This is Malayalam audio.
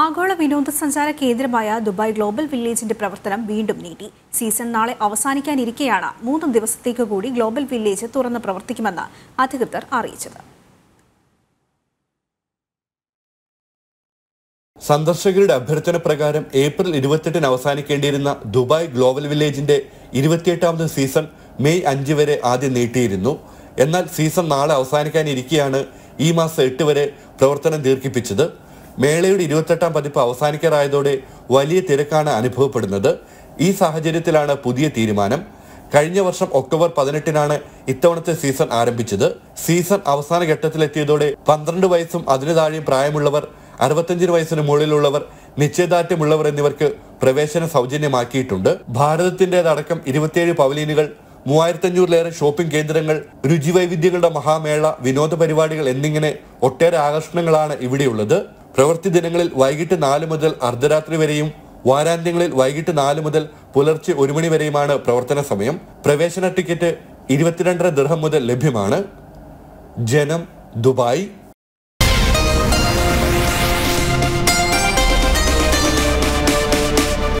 ആഗോള വിനോദസഞ്ചാര കേന്ദ്രമായ ദുബായ് ഗ്ലോബൽ വില്ലേജിന്റെ പ്രവർത്തനം വീണ്ടും നീട്ടി സീസൺ നാളെ അവസാനിക്കാനിരിക്കെയാണ് മൂന്ന് ദിവസത്തേക്ക് കൂടി ഗ്ലോബൽ വില്ലേജ് തുറന്ന് പ്രവർത്തിക്കുമെന്ന് അധികൃതർ അറിയിച്ചത് സന്ദർശകരുടെ അഭ്യർത്ഥന പ്രകാരം ഏപ്രിൽ ഇരുപത്തെട്ടിന് അവസാനിക്കേണ്ടിയിരുന്ന ദുബായ് ഗ്ലോബൽ വില്ലേജിന്റെ ഇരുപത്തിയെട്ടാമത് സീസൺ മെയ് അഞ്ച് വരെ ആദ്യം നീട്ടിയിരുന്നു എന്നാൽ സീസൺ നാളെ അവസാനിക്കാനിരിക്കെയാണ് ഈ മാസം എട്ട് വരെ പ്രവർത്തനം ദീർഘിപ്പിച്ചത് മേളയുടെ ഇരുപത്തെട്ടാം പതിപ്പ് അവസാനിക്കാറായതോടെ വലിയ തിരക്കാണ് അനുഭവപ്പെടുന്നത് ഈ സാഹചര്യത്തിലാണ് പുതിയ തീരുമാനം കഴിഞ്ഞ വർഷം ഒക്ടോബർ പതിനെട്ടിനാണ് ഇത്തവണത്തെ സീസൺ ആരംഭിച്ചത് സീസൺ അവസാന ഘട്ടത്തിലെത്തിയതോടെ പന്ത്രണ്ട് വയസ്സും അതിനു താഴെയും പ്രായമുള്ളവർ അറുപത്തഞ്ചിന് വയസ്സിന് മുകളിലുള്ളവർ നിശ്ചയദാർഢ്യമുള്ളവർ എന്നിവർക്ക് പ്രവേശനം സൗജന്യമാക്കിയിട്ടുണ്ട് ഭാരതത്തിൻ്റെതടക്കം ഇരുപത്തിയേഴ് പവലീനുകൾ മൂവായിരത്തഞ്ഞൂറിലേറെ ഷോപ്പിംഗ് കേന്ദ്രങ്ങൾ രുചിവൈവിധ്യങ്ങളുടെ മഹാമേള വിനോദ പരിപാടികൾ എന്നിങ്ങനെ ഒട്ടേറെ ആകർഷണങ്ങളാണ് ഇവിടെയുള്ളത് പ്രവൃത്തി ദിനങ്ങളിൽ വൈകിട്ട് നാല് മുതൽ അർദ്ധരാത്രി വരെയും വാരാന്ത്യങ്ങളിൽ വൈകിട്ട് നാല് മുതൽ പുലർച്ചെ ഒരു മണി വരെയുമാണ് പ്രവർത്തന സമയം പ്രവേശന ടിക്കറ്റ് ഇരുപത്തിരണ്ടര ദൃഹം മുതൽ ലഭ്യമാണ് ജനം ദുബായ്